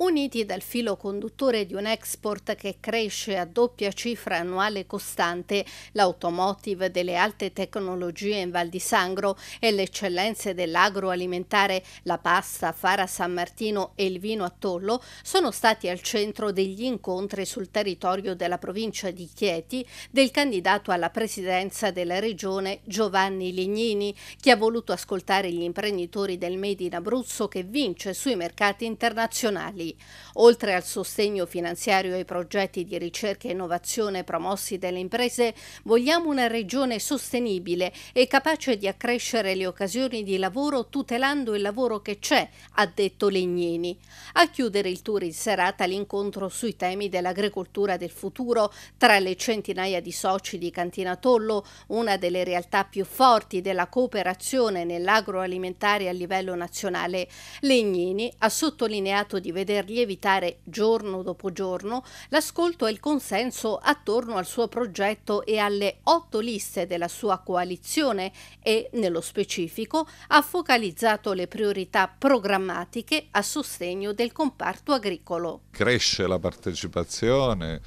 uniti dal filo conduttore di un export che cresce a doppia cifra annuale costante, l'automotive delle alte tecnologie in Val di Sangro e le eccellenze dell'agroalimentare, la pasta, Fara San Martino e il vino a Tollo, sono stati al centro degli incontri sul territorio della provincia di Chieti del candidato alla presidenza della regione Giovanni Lignini, che ha voluto ascoltare gli imprenditori del Made in Abruzzo che vince sui mercati internazionali. Oltre al sostegno finanziario ai progetti di ricerca e innovazione promossi dalle imprese, vogliamo una regione sostenibile e capace di accrescere le occasioni di lavoro tutelando il lavoro che c'è, ha detto Legnini. A chiudere il tour in serata l'incontro sui temi dell'agricoltura del futuro tra le centinaia di soci di Cantina Tollo, una delle realtà più forti della cooperazione nell'agroalimentare a livello nazionale. Legnini ha sottolineato di vedere per lievitare giorno dopo giorno l'ascolto e il consenso attorno al suo progetto e alle otto liste della sua coalizione e, nello specifico, ha focalizzato le priorità programmatiche a sostegno del comparto agricolo. Cresce la partecipazione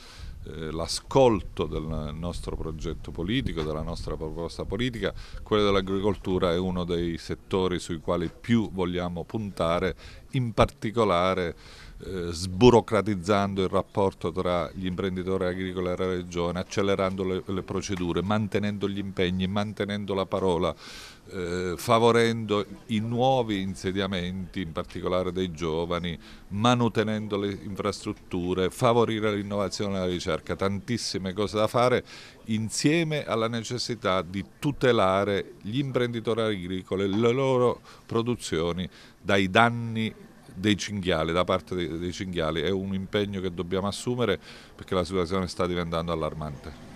eh, l'ascolto del nostro progetto politico, della nostra proposta politica, quello dell'agricoltura è uno dei settori sui quali più vogliamo puntare, in particolare eh, sburocratizzando il rapporto tra gli imprenditori agricoli e la regione, accelerando le, le procedure, mantenendo gli impegni, mantenendo la parola, eh, favorendo i nuovi insediamenti, in particolare dei giovani, manutenendo le infrastrutture, favorire l'innovazione e la ricerca, tantissime cose da fare insieme alla necessità di tutelare gli imprenditori agricoli, e le loro produzioni dai danni dei cinghiali, da parte dei, dei cinghiali, è un impegno che dobbiamo assumere perché la situazione sta diventando allarmante.